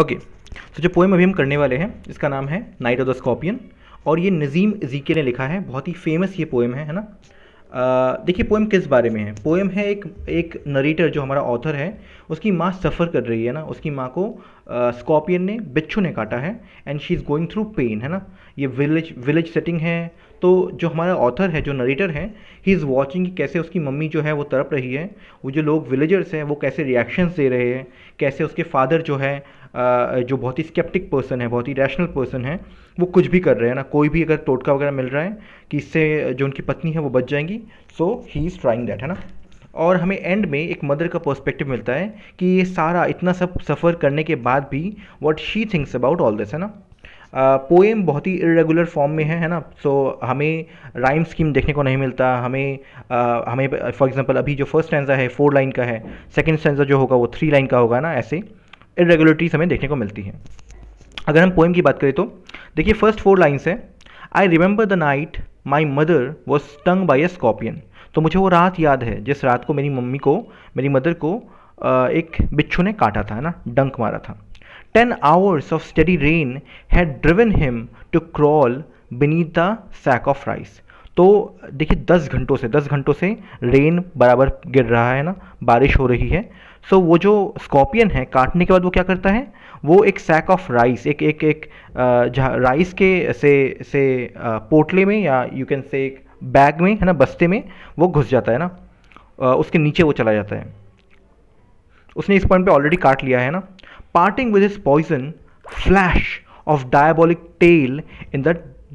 Okay तो जो poem अभी हम करने वाले हैं इसका नाम है नाइट ऑफ द स्कॉर्पियन और ये नज़ीम जीके ने लिखा है बहुत ही फेमस ये पोएम है है ना देखिए पोएम किस बारे में है पोएम है एक एक नरेटर जो हमारा ऑथर है उसकी माँ सफ़र कर रही है ना उसकी माँ को स्कॉर्पियन ने बिच्छू ने काटा है and she is going through pain है ना ये विलेज विलेज सेटिंग है तो जो हमारा ऑथर है जो नरेटर है ही इज़ वॉचिंग कैसे उसकी मम्मी जो है वो तड़प रही है वो जो लोग विलेजर्स हैं वो कैसे रिएक्शंस दे रहे हैं कैसे उसके फादर जो है जो बहुत ही स्केप्टिक पर्सन है बहुत ही रैशनल पर्सन है वो कुछ भी कर रहे हैं ना कोई भी अगर टोटका वगैरह मिल रहा है कि इससे जो उनकी पत्नी है वो बच जाएंगी so he is trying that है ना और हमें एंड में एक मदर का पर्सपेक्टिव मिलता है कि ये सारा इतना सब सफ़र करने के बाद भी what she thinks about all this है ना पोएम बहुत ही इरेगुलर फॉर्म में है है ना सो so, हमें राइम स्कीम देखने को नहीं मिलता हमें आ, हमें फॉर एग्जांपल अभी जो फर्स्ट स्टैंडा है फोर लाइन का है सेकंड स्टैंडा जो होगा वो थ्री लाइन का होगा ना ऐसे इरेगुलरिटीज हमें देखने को मिलती हैं अगर हम पोएम की बात करें तो देखिए फर्स्ट फोर लाइन्स है I remember the night my mother was stung by a scorpion तो मुझे वो रात याद है जिस रात को मेरी मम्मी को मेरी मदर को एक बिच्छू ने काटा था है ना डंक मारा था ten hours of steady rain had driven him to crawl beneath the sack of rice तो देखिए दस घंटों से दस घंटों से रेन बराबर गिर रहा है ना बारिश हो रही है सो so, वो जो स्कॉर्पियन है काटने के बाद वो क्या करता है वो एक सैक ऑफ राइस एक एक एक राइस के से से पोटले में या यू कैन से एक बैग में है ना बस्ते में वो घुस जाता है ना उसके नीचे वो चला जाता है उसने इस पॉइंट पे ऑलरेडी काट लिया है ना parting with his poison flash of diabolic tail in the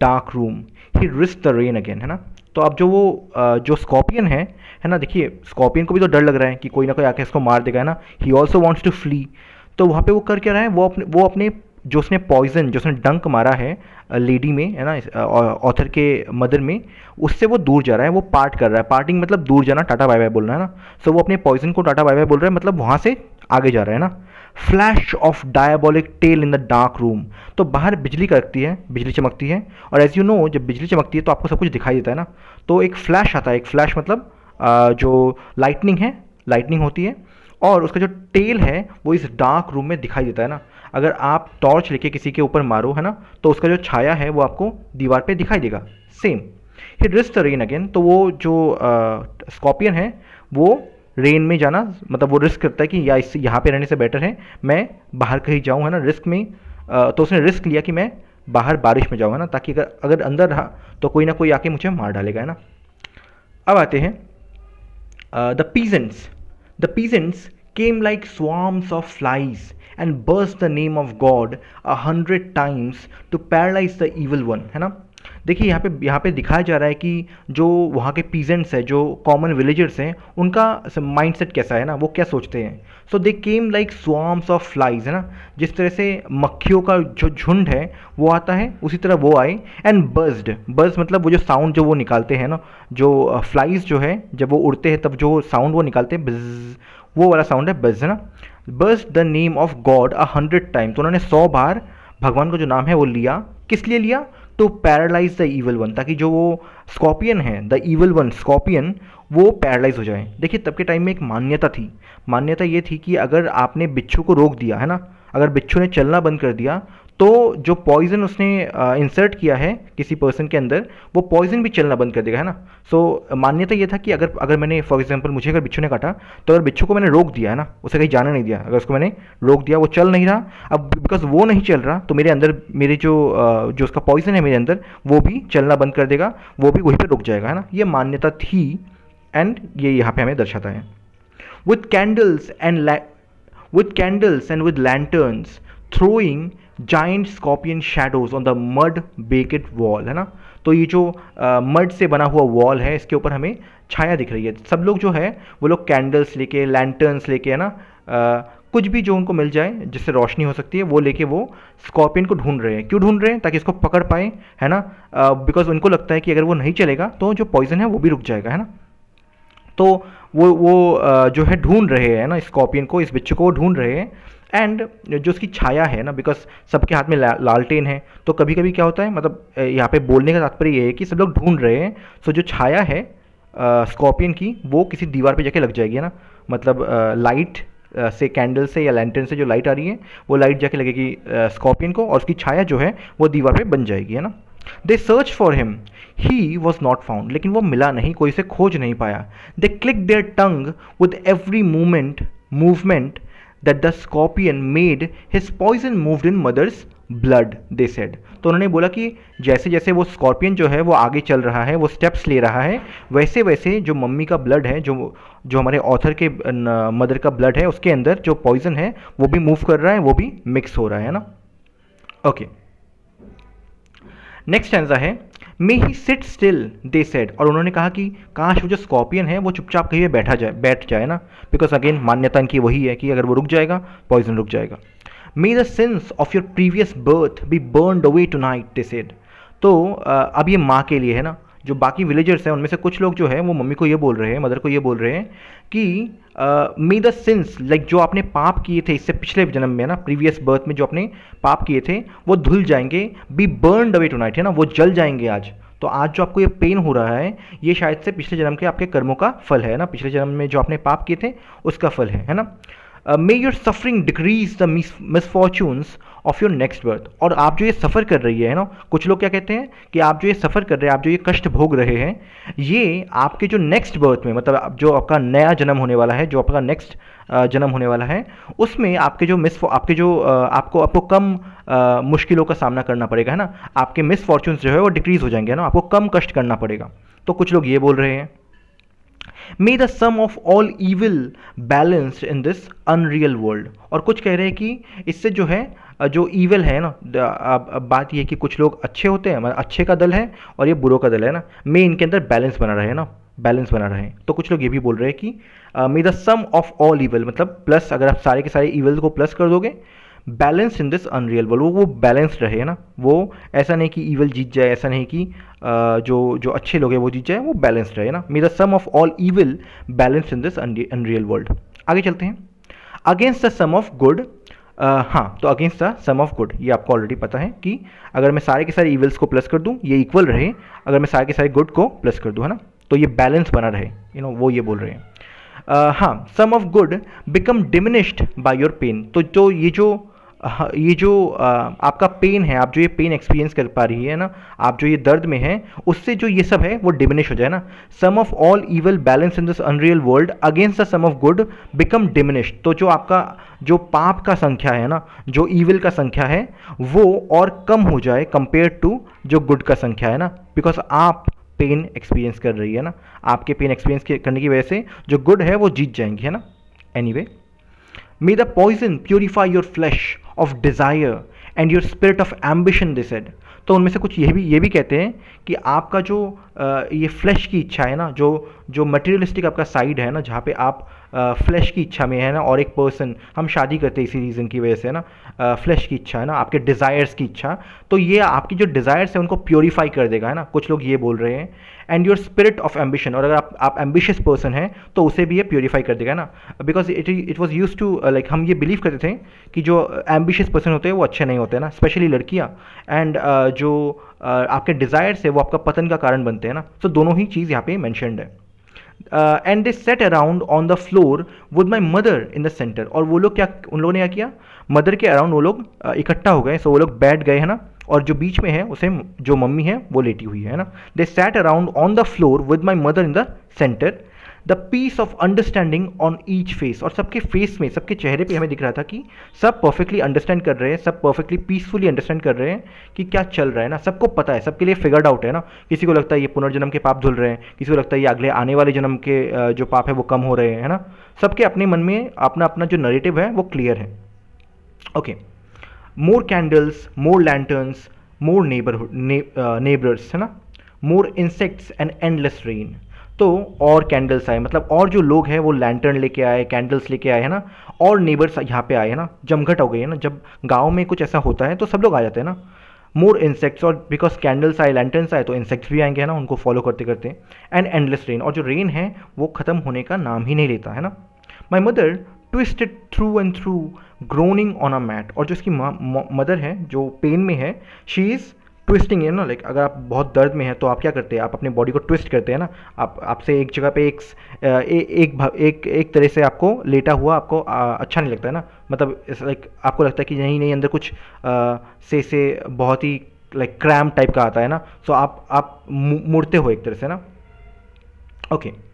dark room he risk the rain again है ना तो अब जो वो जो स्कॉर्पियन है है ना देखिए स्कॉर्पियन को भी तो डर लग रहा है कि कोई ना कोई आके इसको मार देगा है ना he also wants to flee तो वहाँ पे वो कर क्या रहा है वो अपने वो अपने जो उसने पॉइजन जो उसने डंक मारा है लेडी में है ना ऑथर के मदर में उससे वो दूर जा रहा है वो पार्ट कर रहा है पार्टिंग मतलब दूर जाना टाटा बाय बाय रहा है ना सो so, वो अपने पॉइजन को टाटा बाय बाय बोल रहा है मतलब वहाँ से आगे जा रहा है ना flash of diabolic tail in the dark room तो बाहर बिजली करती है बिजली चमकती है और एज यू नो जब बिजली चमकती है तो आपको सब कुछ दिखाई देता है ना तो एक फ्लैश आता है एक फ्लैश मतलब जो लाइटनिंग है लाइटनिंग होती है और उसका जो टेल है वो इस डार्क रूम में दिखाई देता है ना अगर आप टॉर्च लेके किसी के ऊपर मारो है ना तो उसका जो छाया है वो आपको दीवार पे दिखाई देगा सेम ही ड्रिस्ट द रेन अगेन तो वो जो स्कॉर्पियन है वो रेन में जाना मतलब वो रिस्क करता है कि या इस यहाँ पे रहने से बेटर है मैं बाहर कहीं जाऊँ है ना रिस्क में तो उसने रिस्क लिया कि मैं बाहर बारिश में जाऊँ है ना ताकि अगर अगर अंदर रहा तो कोई ना कोई आके मुझे मार डालेगा है ना अब आते हैं the peasants the peasants came like swarms of flies and बर्स the name of God a hundred times to paralyse the evil one है ना देखिए यहाँ पे यहाँ पे दिखाया जा रहा है कि जो वहाँ के पीजेंट्स हैं जो कॉमन विलेजर्स हैं उनका माइंडसेट कैसा है ना वो क्या सोचते हैं so they came like swarms of flies है ना जिस तरह से मक्खियों का जो झुंड है वो आता है उसी तरह वो आए एंड बर्ज्ड बर्ज मतलब वो जो साउंड जो वो निकालते हैं ना जो फ्लाइज uh, जो है जब वो उड़ते हैं तब जो साउंड वो निकालते हैं बज वो वाला साउंड है बज है ना buzzed the name of God a hundred time तो उन्होंने सौ बार भगवान का जो नाम है वो लिया किस लिए लिया to paralyse the evil one ताकि जो वो स्कॉर्पियन है द ईवल वन स्कॉर्पियन वो पैरालाइज हो जाए देखिए तब के टाइम में एक मान्यता थी मान्यता ये थी कि अगर आपने बिच्छू को रोक दिया है ना अगर बिच्छू ने चलना बंद कर दिया तो जो पॉइज़न उसने इंसर्ट किया है किसी पर्सन के अंदर वो पॉइज़न भी चलना बंद कर देगा है ना सो so, मान्यता ये था कि अगर अगर मैंने फॉर एग्जाम्पल मुझे अगर बिच्छू ने काटा तो अगर बिच्छू को मैंने रोक दिया है ना उसे कहीं जाना नहीं दिया अगर उसको मैंने रोक दिया वो चल नहीं रहा अब बिकॉज वो नहीं चल रहा तो मेरे अंदर मेरे जो जो उसका पॉइज़न है मेरे अंदर वो भी चलना बंद कर देगा वो भी वहीं पर रुक जाएगा है ना ये मान्यता थी एंड ये यहाँ पर हमें दर्शाता है with candles and with candles and with lanterns throwing giant scorpion shadows on the mud baked wall है ना तो ये जो मड से बना हुआ वॉल है इसके ऊपर हमें छाया दिख रही है सब लोग जो है वो लोग कैंडल्स लेके लैंटर्नस लेके है ना कुछ भी जो उनको मिल जाए जिससे रोशनी हो सकती है वो लेके वो स्कॉर्पियन को ढूंढ रहे हैं क्यों ढूंढ रहे हैं ताकि इसको पकड़ पाए है ना बिकॉज uh, उनको लगता है कि अगर वो नहीं चलेगा तो जो पॉइजन है वो भी रुक जाएगा है ना तो वो वो जो है ढूंढ रहे हैं ना स्कॉर्पियन को इस बिच्छू को ढूंढ रहे हैं एंड जो उसकी छाया है ना बिकॉज सबके हाथ में ला, लालटेन है तो कभी कभी क्या होता है मतलब यहाँ पे बोलने का तात्पर्य ये है कि सब लोग ढूंढ रहे हैं सो जो छाया है स्कॉर्पियन की वो किसी दीवार पे जाके लग जाएगी ना मतलब आ, लाइट आ, से कैंडल से या लैंटर्न से जो लाइट आ रही है वो लाइट जाके लगेगी स्कॉर्पियन को और उसकी छाया जो है वो दीवार पे बन जाएगी है ना they search for him he was not found लेकिन वो मिला नहीं कोई से खोज नहीं पाया they click their tongue with every movement movement that the scorpion made his poison moved in mother's blood they said तो उन्होंने बोला कि जैसे जैसे वो स्कॉर्पियन जो है वो आगे चल रहा है वो स्टेप्स ले रहा है वैसे वैसे जो मम्मी का ब्लड है जो जो हमारे ऑथर के मदर का ब्लड है उसके अंदर जो पॉइजन है वो भी मूव कर रहा है वो भी मिक्स हो रहा है ना ओके okay. नेक्स्ट एंजा है may he sit still they said और उन्होंने कहा कि काश वो जो स्कॉर्पियन है वो चुपचाप कहीं बैठा जाए बैठ जाए ना बिकॉज अगेन मान्यता इनकी वही है कि अगर वो रुक जाएगा पॉइजन रुक जाएगा may the sins of your previous birth be burn away tonight they said तो अब ये माँ के लिए है ना जो बाकी विलेजर्स हैं उनमें से कुछ लोग जो है वो मम्मी को ये बोल रहे हैं मदर को ये बोल रहे हैं कि मे द सिंस लाइक जो आपने पाप किए थे इससे पिछले जन्म में ना प्रीवियस बर्थ में जो आपने पाप किए थे वो धुल जाएंगे be burn away tonight है ना वो जल जाएंगे आज तो आज जो आपको ये पेन हो रहा है ये शायद से पिछले जन्म के आपके कर्मों का फल है ना पिछले जन्म में जो आपने पाप किए थे उसका फल है है ना may your suffering decrease the misfortunes of your next birth और आप जो ये सफ़र कर रही है ना कुछ लोग क्या कहते हैं कि आप जो ये सफ़र कर रहे हैं आप जो ये कष्ट भोग रहे हैं ये आपके जो नेक्स्ट बर्थ में मतलब जो आपका नया जन्म होने वाला है जो आपका नेक्स्ट जन्म होने वाला है उसमें आपके जो मिस आपके जो आपको आपको कम मुश्किलों का सामना करना पड़ेगा है ना आपके मिसफॉर्चून्स जो है वो डिक्रीज़ हो जाएंगे है ना आपको कम कष्ट करना पड़ेगा तो कुछ लोग ये बोल रहे हैं may the sum of all evil balanced in this unreal world और कुछ कह रहे हैं कि इससे जो है जो ईविल है ना अब बात यह है कि कुछ लोग अच्छे होते हैं मतलब अच्छे का दल है और ये बुरो का दल है ना मे इनके अंदर बैलेंस बना रहे ना बैलेंस बना रहे तो कुछ लोग ये भी बोल रहे हैं कि may the sum of all evil मतलब प्लस अगर आप सारे के सारे ईवल को प्लस कर दोगे balance in this unreal world वो वो बैलेंस रहे है ना वो ऐसा नहीं कि ईवल जीत जाए ऐसा नहीं कि जो जो अच्छे लोग हैं वो जीत जाए वो बैलेंस रहे ना the sum of all evil balance in this unreal world आगे चलते हैं against the sum of good हाँ तो against the sum of good ये आपको ऑलरेडी पता है कि अगर मैं सारे के सारे ईविल्स को प्लस कर दूँ ये इक्वल रहे अगर मैं सारे के सारे गुड को प्लस कर दूँ है ना तो ये बैलेंस बना रहे यू you नो know, वो ये बोल रहे हैं uh, हाँ sum of good become diminished by your pain तो जो ये जो हाँ, ये जो आपका पेन है आप जो ये पेन एक्सपीरियंस कर पा रही है ना आप जो ये दर्द में है उससे जो ये सब है वो डिमिनिश हो जाए ना sum of all evil balance in this unreal world against the sum of good become diminish तो जो आपका जो पाप का संख्या है ना जो ईविल का संख्या है वो और कम हो जाए कंपेयर टू जो गुड का संख्या है ना बिकॉज आप पेन एक्सपीरियंस कर रही है ना आपके पेन एक्सपीरियंस करने की वजह से जो गुड है वो जीत जाएंगी है ना anyway may the poison purify your flesh of desire and your spirit of ambition this एड तो उनमें से कुछ ये भी ये भी कहते हैं कि आपका जो ये फ्लैश की इच्छा है ना जो जो मटेरियलिस्टिक आपका साइड है ना जहाँ पे आप फ्लैश की इच्छा में है ना और एक पर्सन हम शादी करते हैं इसी रीज़न की वजह से ना फ्लैश की इच्छा है ना आपके डिज़ायर्स की इच्छा तो ये आपकी जो डिज़ायर्स है उनको प्योरीफाई कर देगा है ना कुछ लोग ये बोल रहे हैं and your spirit of ambition और अगर आप आप एम्बिशियस पर्सन हैं तो उसे भी ये प्योरीफाई कर देगा ना because it it was use to like हम ये बिलीव करते थे कि जो एम्बिशियस पर्सन होते हैं वो अच्छे नहीं होते ना स्पेशली लड़कियाँ एंड uh, जो आपके डिज़ायर्स है वो आपका पतन का कारण बनते हैं ना तो so, दोनों ही चीज़ यहाँ पे मैंशनड है and they sat around on the floor with my mother in the centre और वो लोग क्या उन लोगों ने क्या किया मदर के अराउंड वो लोग इकट्ठा हो गए सो वो लोग बैठ गए हैं ना और जो बीच में है उसे जो मम्मी है वो लेटी हुई है ना they sat around on the floor with my mother in the centre the peace of understanding on each face और सबके फेस में सबके चेहरे पे हमें दिख रहा था कि सब परफेक्टली अंडरस्टैंड कर रहे हैं सब परफेक्टली पीसफुली अंडरस्टैंड कर रहे हैं कि क्या चल रहा है ना सबको पता है सबके लिए फिगर्ड आउट है ना किसी को लगता है ये पुनर्जन्म के पाप धुल रहे हैं किसी को लगता है ये अगले आने वाले जन्म के जो पाप है वो कम हो रहे हैं है ना सबके अपने मन में अपना अपना जो नरेटिव है वो क्लियर है okay more candles more lanterns more neighbourhood neighbours है ना more insects and endless rain तो और कैंडल्स आए मतलब और जो लोग हैं वो लैंटर्न लेके आए कैंडल्स लेके आए है ना और नेबर्स यहाँ पे आए है ना जमघट हो गई है ना जब गाँव में कुछ ऐसा होता है तो सब लोग आ जाते हैं ना मोर इंसेक्ट्स और बिकॉज कैंडल्स आए लैंटर्न्स आए तो इंसेक्ट्स भी आएंगे है ना उनको फॉलो करते करते एंड एंडलेस रेन और जो रेन है वो ख़त्म होने का नाम ही नहीं लेता है ना my mother twisted through and through groaning on a mat और जो इसकी मदर है जो पेन में है शी इज़ ट्विस्टिंग है ना लाइक अगर आप बहुत दर्द में हैं तो आप क्या करते हैं आप अपने बॉडी को ट्विस्ट करते हैं ना आप आपसे एक जगह पे एक ए, एक एक एक तरह से आपको लेटा हुआ आपको आ, अच्छा नहीं लगता है ना मतलब लाइक आपको लगता है कि नहीं नहीं अंदर कुछ आ, से से बहुत ही लाइक क्रैम टाइप का आता है ना सो आप आप मुड़ते हो एक तरह से ना okay okay.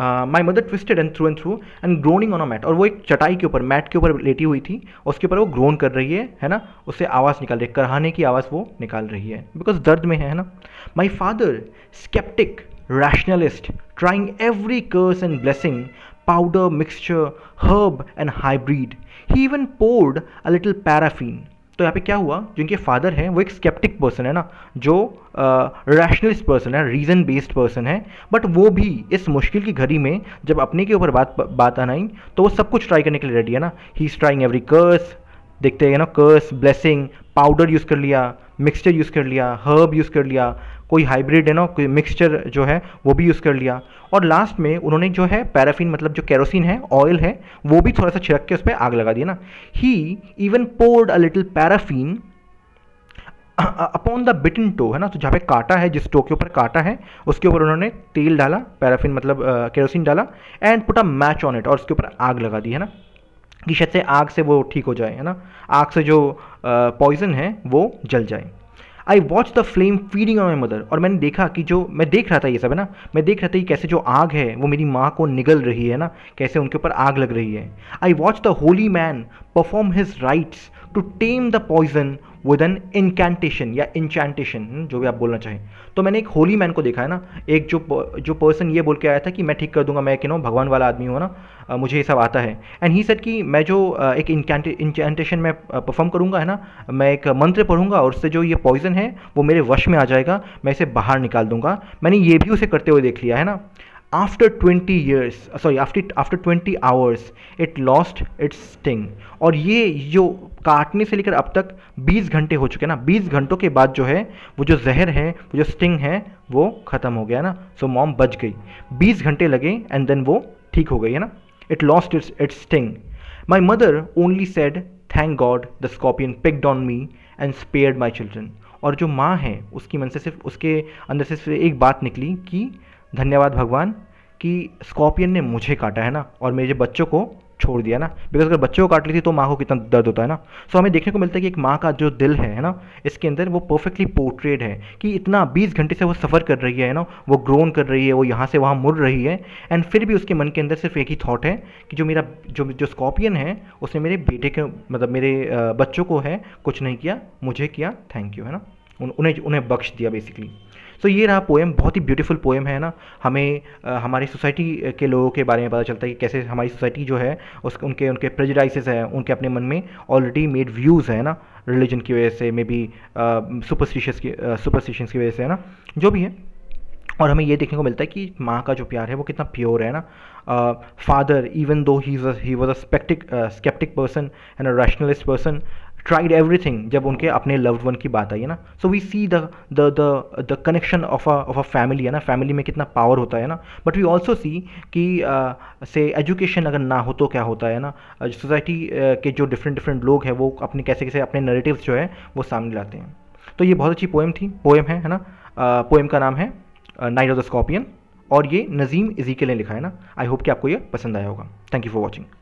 My mother twisted and through and through and groaning on a mat और वो एक चटाई के ऊपर मैट के ऊपर लेटी हुई थी उसके ऊपर वो ग्रोन कर रही है है ना उससे आवाज़ निकाल रही है करहाने की आवाज़ वो निकाल रही है बिकॉज दर्द में है ना my father sceptic rationalist trying every curse and blessing powder mixture herb and hybrid. He even poured a little paraffin. तो यहाँ पे क्या हुआ जो इनके फादर हैं वो एक स्केप्टिक पर्सन है ना जो रैशनलिस्ट पर्सन है रीज़न बेस्ड पर्सन है बट वो भी इस मुश्किल की घड़ी में जब अपने के ऊपर बात बात आना तो वो सब कुछ ट्राई करने के लिए रेडी है ना he is trying every curse देखते हैं ना कर्स ब्लेसिंग पाउडर यूज़ कर लिया मिक्सचर यूज़ कर लिया हर्ब यूज़ कर लिया कोई हाइब्रिड है ना कोई मिक्सचर जो है वो भी यूज़ कर लिया और लास्ट में उन्होंने जो है पैराफिन मतलब जो कैरोसिन है ऑयल है वो भी थोड़ा सा छिड़क के उस पर आग लगा दिया ना he even poured a little paraffin upon the bitten toe है ना तो जहाँ पे काटा है जिस टो के ऊपर काटा है उसके ऊपर उन्होंने तेल डाला पैराफिन मतलब केरोसिन डाला and put a match on it और उसके ऊपर आग लगा दी है ना कि शायद से आग से वो ठीक हो जाए है ना आग से जो पॉइजन है वो जल जाए I watch the flame feeding on my mother और मैंने देखा कि जो मैं देख रहा था ये सब है ना मैं देख रहा था कि कैसे जो आग है वो मेरी माँ को निगल रही है ना कैसे उनके ऊपर आग लग रही है I watch the holy man perform his rites to tame the poison with an incantation या इंचैंटेशन हम्म, जो भी आप बोलना चाहें तो मैंने एक होली मैन को देखा है ना एक जो जो पर्सन ये बोल के आया था कि मैं ठीक कर दूंगा मैं कि नो भगवान वाला आदमी हूँ ना मुझे ये सब आता है एंड ही सेट कि मैं जो एक इंचैंटेशन मैं परफॉर्म करूँगा है ना मैं एक मंत्र पढ़ूंगा और उससे जो ये पॉइजन है वो मेरे वश में आ जाएगा मैं इसे बाहर निकाल दूंगा मैंने ये भी उसे करते हुए देख लिया है ना after twenty years sorry after after twenty hours it lost its sting और ये जो काटने से लेकर अब तक 20 घंटे हो चुके हैं ना 20 घंटों के बाद जो है वो जो जहर है वो जो स्टिंग है वो ख़त्म हो गया ना सो so, मॉम बच गई 20 घंटे लगे एंड देन वो ठीक हो गई है ना it lost its its sting my mother only said thank God the scorpion pick on me and spared my children और जो माँ है उसकी मन से सिर्फ उसके अंदर से सिर्फ एक बात निकली कि धन्यवाद भगवान कि स्कॉर्पियन ने मुझे काटा है ना और मेरे बच्चों को छोड़ दिया ना बिकॉज अगर बच्चों को काट ली थी तो माँ को कितना दर्द होता है ना सो so, हमें देखने को मिलता है कि एक माँ का जो दिल है है ना इसके अंदर वो परफेक्टली पोर्ट्रेड है कि इतना 20 घंटे से वो सफ़र कर रही है ना वो ग्रोन कर रही है वो यहाँ से वहाँ मुड़ रही है एंड फिर भी उसके मन के अंदर सिर्फ एक ही थाट है कि जो मेरा जो जो स्कॉर्पियन है उसने मेरे बेटे के मतलब मेरे बच्चों को है कुछ नहीं किया मुझे किया थैंक यू है ना उन, उन्हें उन्हें बख्श दिया बेसिकली सो तो ये रहा पोएम बहुत ही ब्यूटीफुल पोएम है ना हमें हमारी सोसाइटी के लोगों के बारे में पता चलता है कि कैसे हमारी सोसाइटी जो है उस उनके उनके प्रेजडाइसेस हैं उनके अपने मन में ऑलरेडी मेड व्यूज़ है ना रिलीजन की वजह से मे बी सुपरस्टिशियस की सुपरस्टिशंस की वजह से है ना जो भी है और हमें ये देखने को मिलता है कि माँ का जो प्यार है वो कितना प्योर है ना father even though he he was a sceptic sceptic person and a rationalist person tried everything जब उनके अपने लव्ड वन की बात आई है ना so we see the the the connection of a of a family है ना फैमिली में कितना पावर होता है ना बट वी ऑल्सो सी कि से एजुकेशन अगर ना हो तो क्या होता है ना सोसाइटी के जो डिफरेंट डिफरेंट लोग हैं वो अपने कैसे कैसे अपने नरेटिव जो है वो सामने लाते हैं तो ये बहुत अच्छी पोएम थी पोएम है है ना पोएम का नाम है नाइट ऑफ द स्कॉर्पियन और ये नज़ीम इजीके ने लिखा है ना आई होप कि आपको ये पसंद आया होगा थैंक यू फॉर वॉचिंग